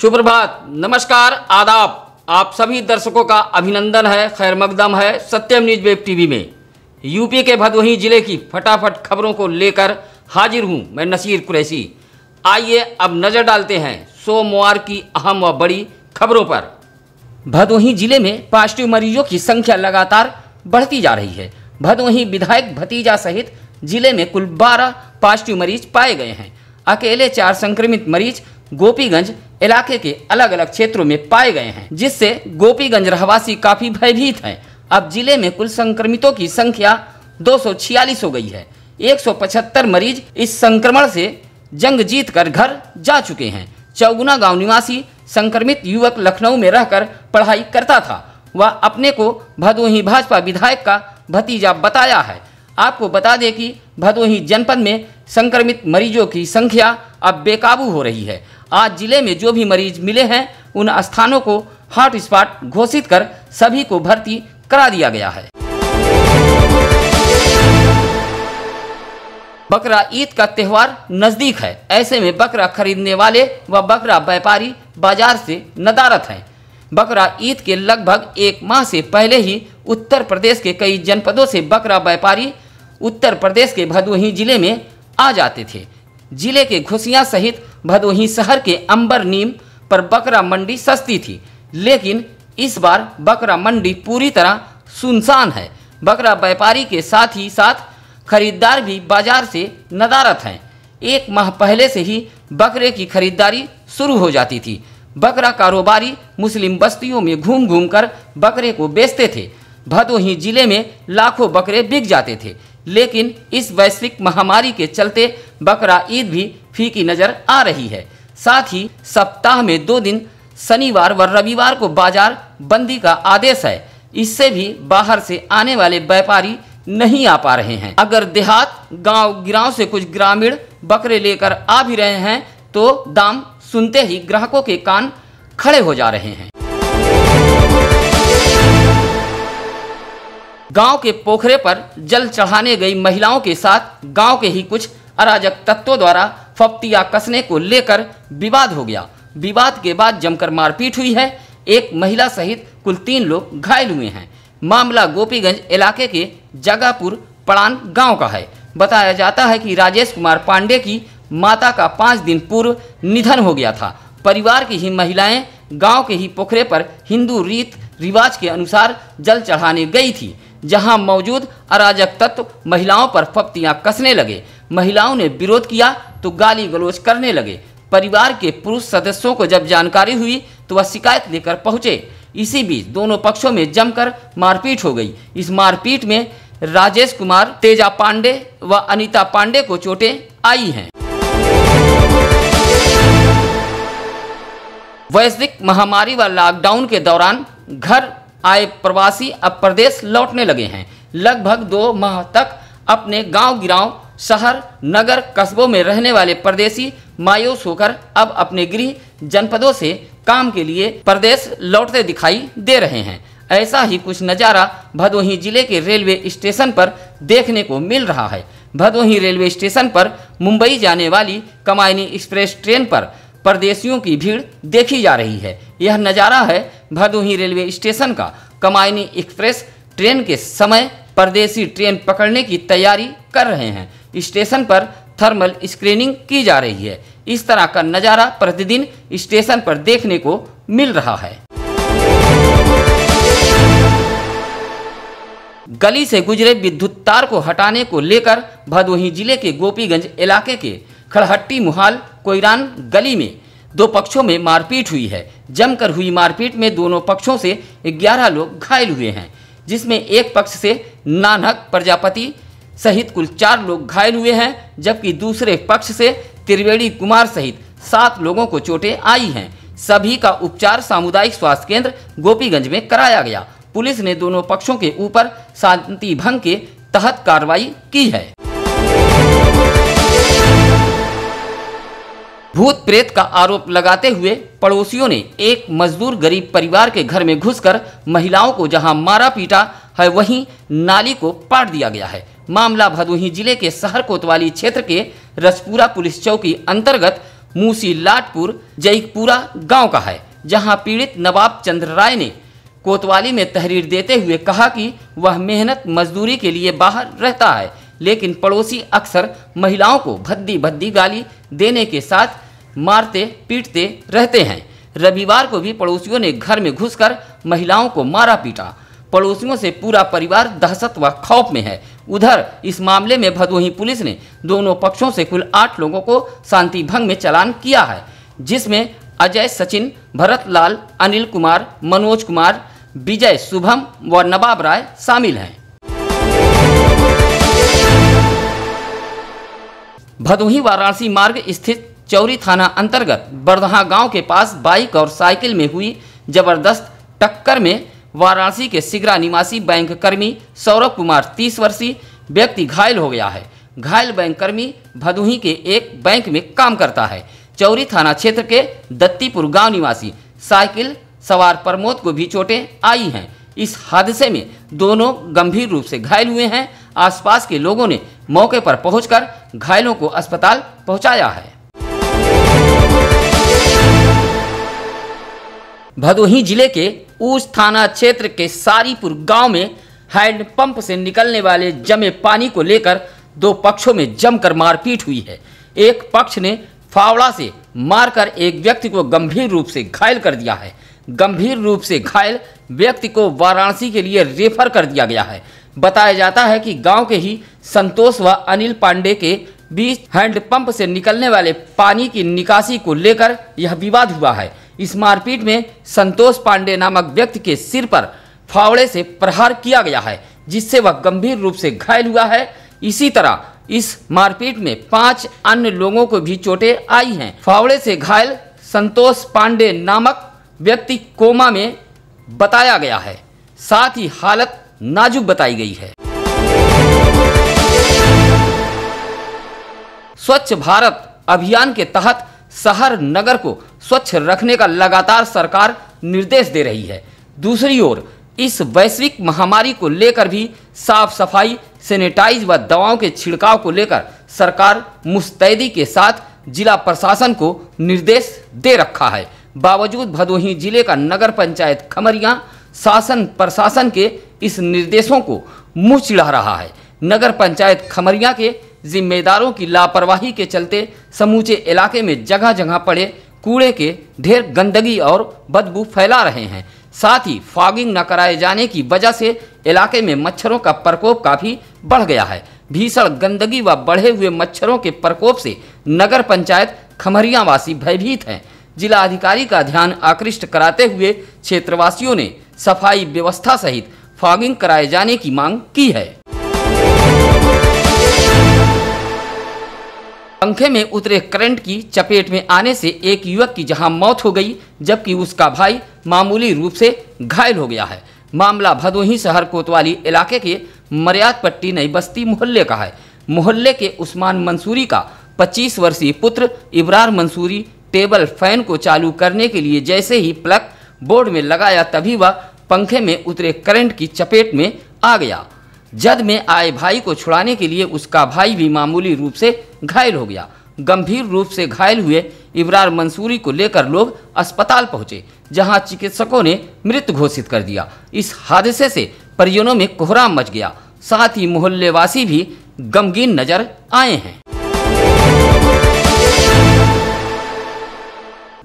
सुप्रभात नमस्कार आदाब आप सभी दर्शकों का अभिनंदन है खैर मकदम है सत्यम न्यूज वेब टीवी में यूपी के भदोही जिले की फटाफट खबरों को लेकर हाजिर हूं मैं नसीर कुरैशी आइए अब नज़र डालते हैं सोमवार की अहम व बड़ी खबरों पर भदोही जिले में पॉजिटिव मरीजों की संख्या लगातार बढ़ती जा रही है भदोही विधायक भतीजा सहित जिले में कुल बारह पॉजिटिव मरीज पाए गए हैं अकेले चार संक्रमित मरीज गोपीगंज इलाके के अलग अलग क्षेत्रों में पाए गए हैं जिससे गोपीगंज रहवासी काफी भयभीत हैं अब जिले में कुल संक्रमितों की संख्या दो हो गई है 175 मरीज इस संक्रमण से जंग जीत कर घर जा चुके हैं चौगुना गांव निवासी संक्रमित युवक लखनऊ में रहकर पढ़ाई करता था वह अपने को भदोही भाजपा विधायक का भतीजा बताया है आपको बता दें कि भदोही जनपद में संक्रमित मरीजों की संख्या अब बेकाबू हो रही है आज जिले में जो भी मरीज मिले हैं उन स्थानों को हॉटस्पॉट घोषित कर सभी को भर्ती करा दिया गया है बकरा ईद का त्यौहार नज़दीक है ऐसे में बकरा खरीदने वाले व वा बकरा व्यापारी बाजार से नदारत हैं बकरा ईद के लगभग एक माह से पहले ही उत्तर प्रदेश के कई जनपदों से बकरा व्यापारी उत्तर प्रदेश के भदोही जिले में आ जाते थे जिले के घुसिया सहित भदोही शहर के अंबर नीम पर बकरा मंडी सस्ती थी लेकिन इस बार बकरा मंडी पूरी तरह सुनसान है बकरा व्यापारी के साथ ही साथ खरीदार भी बाजार से नदारत हैं एक माह पहले से ही बकरे की खरीदारी शुरू हो जाती थी बकरा कारोबारी मुस्लिम बस्तियों में घूम घूम कर बकरे को बेचते थे भदोही जिले में लाखों बकरे बिक जाते थे लेकिन इस वैश्विक महामारी के चलते बकरा ईद भी फीकी नज़र आ रही है साथ ही सप्ताह में दो दिन शनिवार व रविवार को बाजार बंदी का आदेश है इससे भी बाहर से आने वाले व्यापारी नहीं आ पा रहे हैं अगर देहात गांव गिराव से कुछ ग्रामीण बकरे लेकर आ भी रहे हैं तो दाम सुनते ही ग्राहकों के कान खड़े हो जा रहे हैं गांव के पोखरे पर जल चढ़ाने गई महिलाओं के साथ गांव के ही कुछ अराजक तत्वों द्वारा फप्तिया कसने को लेकर विवाद हो गया विवाद के बाद जमकर मारपीट हुई है एक महिला सहित कुल तीन लोग घायल हुए हैं मामला गोपीगंज इलाके के जगापुर पड़ान गांव का है बताया जाता है कि राजेश कुमार पांडे की माता का पाँच दिन पूर्व निधन हो गया था परिवार की ही महिलाएं गांव के ही पोखरे पर हिंदू रीत रिवाज के अनुसार जल चढ़ाने गई थी जहां मौजूद अराजक तत्व महिलाओं पर फप्तियां कसने लगे महिलाओं ने विरोध किया तो गाली गलोच करने लगे परिवार के पुरुष सदस्यों को जब जानकारी हुई तो वह शिकायत लेकर पहुंचे इसी बीच दोनों पक्षों में जमकर मारपीट हो गई इस मारपीट में राजेश कुमार तेजा पांडे व अनिता पांडे को चोटें आई हैं वैश्विक महामारी व लॉकडाउन के दौरान घर आए प्रवासी अब प्रदेश लौटने लगे हैं लगभग दो माह तक अपने गांव गिराव शहर नगर कस्बों में रहने वाले प्रदेशी मायूस होकर अब अपने गृह जनपदों से काम के लिए प्रदेश लौटते दिखाई दे रहे हैं ऐसा ही कुछ नज़ारा भदोही जिले के रेलवे स्टेशन पर देखने को मिल रहा है भदोही रेलवे स्टेशन पर मुंबई जाने वाली कमायनी एक्सप्रेस ट्रेन पर प्रदेशियों की भीड़ देखी जा रही है यह नज़ारा है भदोही रेलवे स्टेशन का कमायनी एक्सप्रेस ट्रेन के समय परदेसी ट्रेन पकड़ने की तैयारी कर रहे हैं स्टेशन पर थर्मल स्क्रीनिंग की जा रही है इस तरह का नज़ारा प्रतिदिन स्टेशन पर देखने को मिल रहा है गली से गुजरे विद्युत तार को हटाने को लेकर भदोही जिले के गोपीगंज इलाके के खड़हट्टी मुहाल कोईरान गली में दो पक्षों में मारपीट हुई है जमकर हुई मारपीट में दोनों पक्षों से 11 लोग घायल हुए हैं जिसमें एक पक्ष से नानक प्रजापति सहित कुल चार लोग घायल हुए हैं जबकि दूसरे पक्ष से त्रिवेणी कुमार सहित सात लोगों को चोटें आई हैं सभी का उपचार सामुदायिक स्वास्थ्य केंद्र गोपीगंज में कराया गया पुलिस ने दोनों पक्षों के ऊपर शांति भंग के तहत कार्रवाई की है भूत प्रेत का आरोप लगाते हुए पड़ोसियों ने एक मजदूर गरीब परिवार के घर में घुसकर महिलाओं को जहां मारा पीटा है वहीं नाली को पाट दिया गया है मामला भदोही जिले के शहर कोतवाली क्षेत्र के रसपुरा पुलिस चौकी अंतर्गत मूसी लाटपुर जयपुरा गांव का है जहां पीड़ित नवाब चंद्र राय ने कोतवाली में तहरीर देते हुए कहा कि वह मेहनत मजदूरी के लिए बाहर रहता है लेकिन पड़ोसी अक्सर महिलाओं को भद्दी भद्दी गाली देने के साथ मारते पीटते रहते हैं रविवार को भी पड़ोसियों ने घर में घुसकर महिलाओं को मारा पीटा पड़ोसियों से पूरा परिवार दहशत व खौफ में है उधर इस मामले में भदोही पुलिस ने दोनों पक्षों से कुल आठ लोगों को शांति भंग में चलान किया है जिसमें अजय सचिन भरत लाल अनिल कुमार मनोज कुमार विजय शुभम व नवाब राय शामिल हैं भदोही वाराणसी मार्ग स्थित चौरी थाना अंतर्गत बरदहा गांव के पास बाइक और साइकिल में हुई जबरदस्त टक्कर में वाराणसी के सिगरा निवासी बैंक कर्मी सौरभ कुमार तीस वर्षीय व्यक्ति घायल हो गया है घायल बैंक कर्मी भदोही के एक बैंक में काम करता है चौरी थाना क्षेत्र के दत्तीपुर गांव निवासी साइकिल सवार प्रमोद को भी चोटें आई हैं इस हादसे में दोनों गंभीर रूप से घायल हुए हैं आसपास के लोगों ने मौके पर पहुंचकर घायलों को अस्पताल पहुंचाया है भदोही जिले के ऊस थाना क्षेत्र के सारीपुर गांव में हैंडपंप से निकलने वाले जमे पानी को लेकर दो पक्षों में जमकर मारपीट हुई है एक पक्ष ने फावड़ा से मारकर एक व्यक्ति को गंभीर रूप से घायल कर दिया है गंभीर रूप से घायल व्यक्ति को वाराणसी के लिए रेफर कर दिया गया है बताया जाता है कि गांव के ही संतोष व अनिल पांडे के बीच हैंडपंप से निकलने वाले पानी की निकासी को लेकर यह विवाद हुआ है इस मारपीट में संतोष पांडे नामक व्यक्ति के सिर पर फावड़े से प्रहार किया गया है जिससे वह गंभीर रूप से घायल हुआ है इसी तरह इस मारपीट में पांच अन्य लोगों को भी चोटें आई हैं फावड़े से घायल संतोष पांडे नामक व्यक्ति कोमा में बताया गया है साथ ही हालत नाजुक बताई गई है स्वच्छ भारत अभियान के तहत शहर नगर को स्वच्छ रखने का लगातार सरकार निर्देश दे रही है दूसरी ओर इस वैश्विक महामारी को लेकर भी साफ सफाई सेनेटाइज व दवाओं के छिड़काव को लेकर सरकार मुस्तैदी के साथ जिला प्रशासन को निर्देश दे रखा है बावजूद भदोही जिले का नगर पंचायत खमरिया शासन प्रशासन के इस निर्देशों को मुंह चिढ़ा रहा है नगर पंचायत खमरिया के जिम्मेदारों की लापरवाही के चलते समूचे इलाके में जगह जगह पड़े कूड़े के ढेर गंदगी और बदबू फैला रहे हैं साथ ही फॉगिंग न कराए जाने की वजह से इलाके में मच्छरों का प्रकोप काफ़ी बढ़ गया है भीषण गंदगी व बढ़े हुए मच्छरों के प्रकोप से नगर पंचायत खमरियावासी भयभीत हैं जिला अधिकारी का ध्यान आकृष्ट कराते हुए क्षेत्रवासियों ने सफाई व्यवस्था सहित फॉगिंग कराए जाने की मांग की है पंखे में उतरे करंट की चपेट में आने से एक युवक की जहां मौत हो गई जबकि उसका भाई मामूली रूप से घायल हो गया है मामला भदोही शहर कोतवाली इलाके के मर्यादपट्टी पट्टी नई बस्ती मोहल्ले का है मोहल्ले के उस्मान मंसूरी का 25 वर्षीय पुत्र इब्रार मंसूरी टेबल फैन को चालू करने के लिए जैसे ही प्लग बोर्ड में लगाया तभी वह पंखे में उतरे करंट की चपेट में आ गया जद में आए भाई को छुड़ाने के लिए उसका भाई भी मामूली रूप से घायल हो गया गंभीर रूप से घायल हुए इबरार मंसूरी को लेकर लोग अस्पताल पहुंचे जहां चिकित्सकों ने मृत घोषित कर दिया इस हादसे से परिजनों में कोहराम मच गया साथ ही मोहल्लेवासी भी गमगीन नजर आए हैं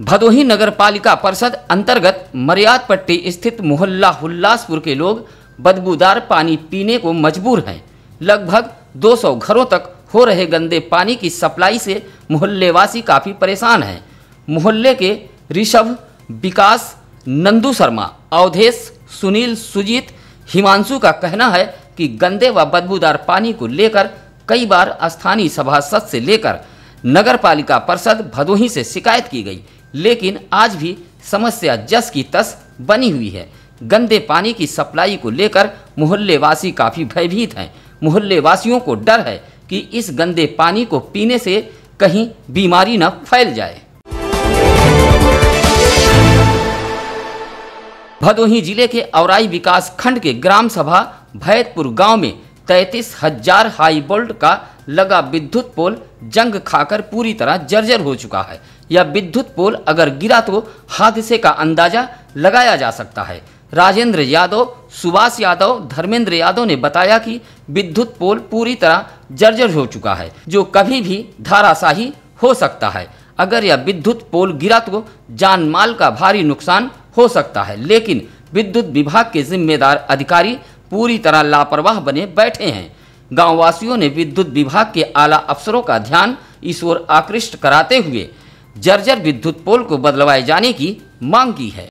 भदोही नगर पालिका परिषद अंतर्गत मर्याद पट्टी स्थित मोहल्ला उल्लासपुर के लोग बदबूदार पानी पीने को मजबूर हैं लगभग 200 घरों तक हो रहे गंदे पानी की सप्लाई से मोहल्लेवासी काफ़ी परेशान हैं मोहल्ले के ऋषभ विकास नंदू शर्मा अवधेश सुनील सुजीत हिमांशु का कहना है कि गंदे व बदबूदार पानी को लेकर कई बार स्थानीय सभासद से लेकर नगर पालिका परिषद भदोही से शिकायत की गई लेकिन आज भी समस्या जस की तस बनी हुई है गंदे पानी की सप्लाई को लेकर मोहल्लेवासी काफ़ी भयभीत हैं मोहल्लेवासियों को डर है कि इस गंदे पानी को पीने से कहीं बीमारी न फैल जाए भदोही जिले के औराई विकास खंड के ग्राम सभा भैतपुर गांव में तैतीस हजार हाई वोल्ट का लगा विद्युत पोल जंग खाकर पूरी तरह जर्जर हो चुका है यह विद्युत पोल अगर गिरा तो हादसे का अंदाजा लगाया जा सकता है राजेंद्र यादव सुभाष यादव धर्मेंद्र यादव ने बताया कि विद्युत पोल पूरी तरह जर्जर हो चुका है जो कभी भी धाराशाही हो सकता है अगर यह विद्युत पोल गिरा तो जान माल का भारी नुकसान हो सकता है लेकिन विद्युत विभाग के जिम्मेदार अधिकारी पूरी तरह लापरवाह बने बैठे हैं वासियों ने विद्युत विभाग के आला अफसरों का ध्यान इस ओर आकृष्ट कराते हुए जर्जर विद्युत पोल को बदलवाए जाने की मांग की है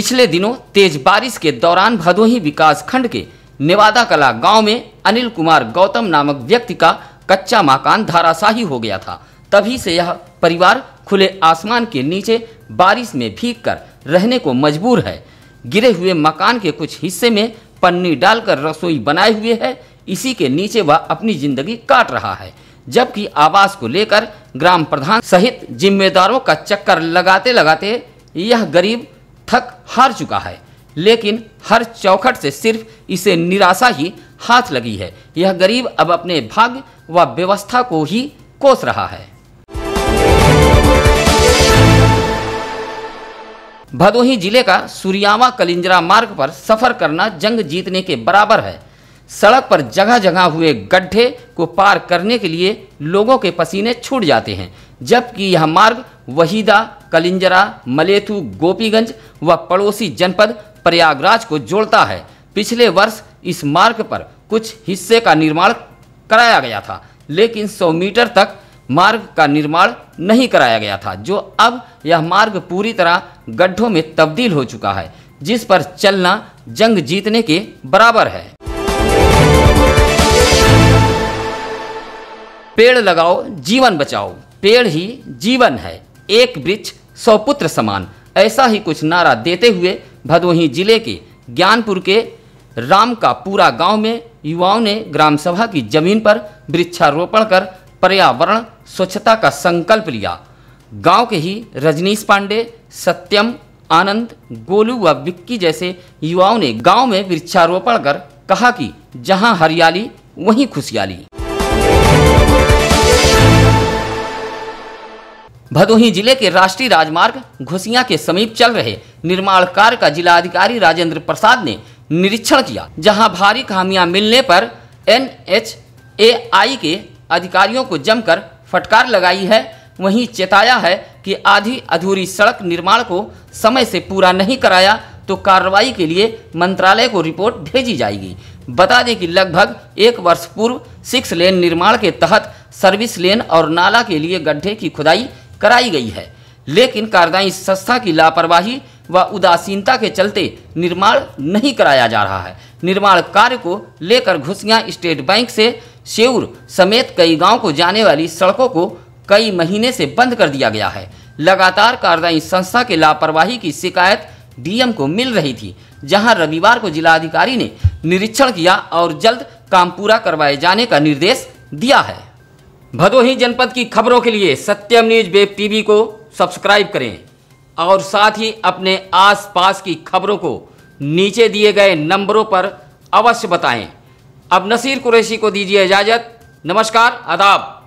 पिछले दिनों तेज बारिश के दौरान भदोही विकास खंड के नेवादा कला गांव में अनिल कुमार गौतम नामक व्यक्ति का कच्चा मकान धाराशाही हो गया था तभी से यह परिवार खुले आसमान के नीचे बारिश में भीग कर रहने को मजबूर है गिरे हुए मकान के कुछ हिस्से में पन्नी डालकर रसोई बनाए हुए है इसी के नीचे वह अपनी जिंदगी काट रहा है जबकि आवास को लेकर ग्राम प्रधान सहित जिम्मेदारों का चक्कर लगाते लगाते यह गरीब थक हार चुका है लेकिन हर चौखट से सिर्फ इसे निराशा ही हाथ लगी है यह गरीब अब अपने भाग्य व व्यवस्था को ही कोस रहा है भदोही जिले का सूर्यावा कलिंजरा मार्ग पर सफर करना जंग जीतने के बराबर है सड़क पर जगह जगह हुए गड्ढे को पार करने के लिए लोगों के पसीने छूट जाते हैं जबकि यह मार्ग वहीदा कलिंजरा मलेथु गोपीगंज व पड़ोसी जनपद प्रयागराज को जोड़ता है पिछले वर्ष इस मार्ग पर कुछ हिस्से का निर्माण कराया गया था लेकिन 100 मीटर तक मार्ग का निर्माण नहीं कराया गया था जो अब यह मार्ग पूरी तरह गड्ढों में तब्दील हो चुका है जिस पर चलना जंग जीतने के बराबर है पेड़ लगाओ जीवन बचाओ पेड़ ही जीवन है एक वृक्ष सौपुत्र समान ऐसा ही कुछ नारा देते हुए भदोही जिले के ज्ञानपुर के राम का पूरा गांव में युवाओं ने ग्राम सभा की जमीन पर वृक्षारोपण कर पर्यावरण स्वच्छता का संकल्प लिया गांव के ही रजनीश पांडे सत्यम आनंद गोलू व विक्की जैसे युवाओं ने गांव में वृक्षारोपण कर कहा कि जहां हरियाली वहीं खुशियाली भदोही जिले के राष्ट्रीय राजमार्ग घुसिया के समीप चल रहे निर्माण कार्य का जिलाधिकारी राजेंद्र प्रसाद ने निरीक्षण किया जहां भारी खामियां मिलने पर एन एच ए आई के अधिकारियों को जमकर फटकार लगाई है वहीं चेताया है कि आधी अधूरी सड़क निर्माण को समय से पूरा नहीं कराया तो कार्रवाई के लिए मंत्रालय को रिपोर्ट भेजी जाएगी बता दें कि लगभग एक वर्ष पूर्व सिक्स लेन निर्माण के तहत सर्विस लेन और नाला के लिए गड्ढे की खुदाई कराई गई है लेकिन कारदाई संस्था की लापरवाही व उदासीनता के चलते निर्माण नहीं कराया जा रहा है निर्माण कार्य को लेकर घुसिया स्टेट बैंक से सेऊर समेत कई गांव को जाने वाली सड़कों को कई महीने से बंद कर दिया गया है लगातार कार्रवाई संस्था के लापरवाही की शिकायत डीएम को मिल रही थी जहां रविवार को जिलाधिकारी ने निरीक्षण किया और जल्द काम पूरा करवाए जाने का निर्देश दिया है भदोही जनपद की खबरों के लिए सत्यम न्यूज वेब टीवी को सब्सक्राइब करें और साथ ही अपने आसपास की खबरों को नीचे दिए गए नंबरों पर अवश्य बताएं अब नसीर कुरैशी को दीजिए इजाज़त नमस्कार आदाब